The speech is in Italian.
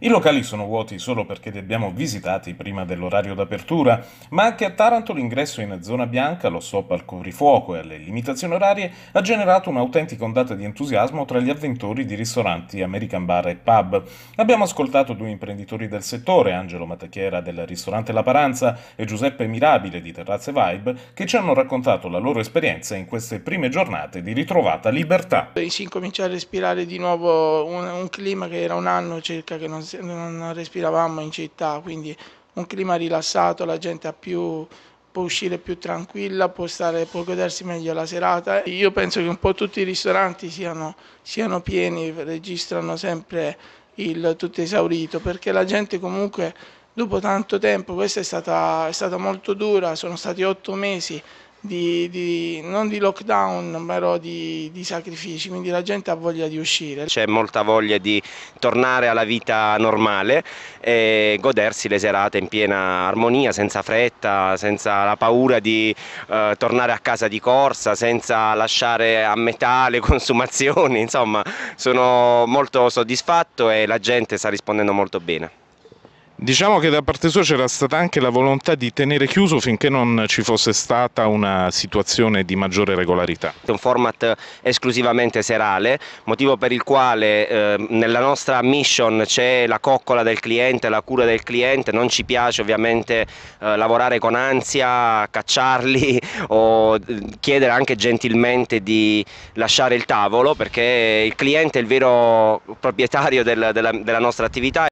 I locali sono vuoti solo perché li abbiamo visitati prima dell'orario d'apertura, ma anche a Taranto l'ingresso in zona bianca, lo stop al coprifuoco e alle limitazioni orarie ha generato un'autentica ondata di entusiasmo tra gli avventori di ristoranti American Bar e Pub. Abbiamo ascoltato due imprenditori del settore, Angelo Matachiera del ristorante La Paranza e Giuseppe Mirabile di Terrazze Vibe, che ci hanno raccontato la loro esperienza in queste prime giornate di ritrovata libertà. Si incomincia a respirare di nuovo un, un clima che era un anno circa che non non respiravamo in città, quindi un clima rilassato, la gente più, può uscire più tranquilla, può, stare, può, godersi meglio la serata. Io penso che un po' tutti i ristoranti siano, siano pieni, registrano sempre il tutto esaurito, perché la gente comunque dopo tanto tempo, questa è stata, è stata molto dura, sono stati otto mesi di, di, non di lockdown, però di, di, sacrifici, quindi la gente ha voglia di uscire. C'è molta voglia di tornare alla vita normale e godersi le serate in piena armonia, senza fretta, senza la paura di eh, tornare a casa di corsa, senza lasciare a metà le consumazioni, insomma sono molto soddisfatto e la gente sta rispondendo molto bene. Diciamo che da parte sua c'era stata anche la volontà di tenere chiuso finché non ci fosse stata una situazione di maggiore regolarità. È un format esclusivamente serale, motivo per il quale eh, nella nostra mission c'è la coccola del cliente, la cura del cliente, non ci piace ovviamente eh, lavorare con ansia, cacciarli o mm, chiedere anche gentilmente di lasciare il tavolo perché il cliente è il vero proprietario del, della, della nostra attività.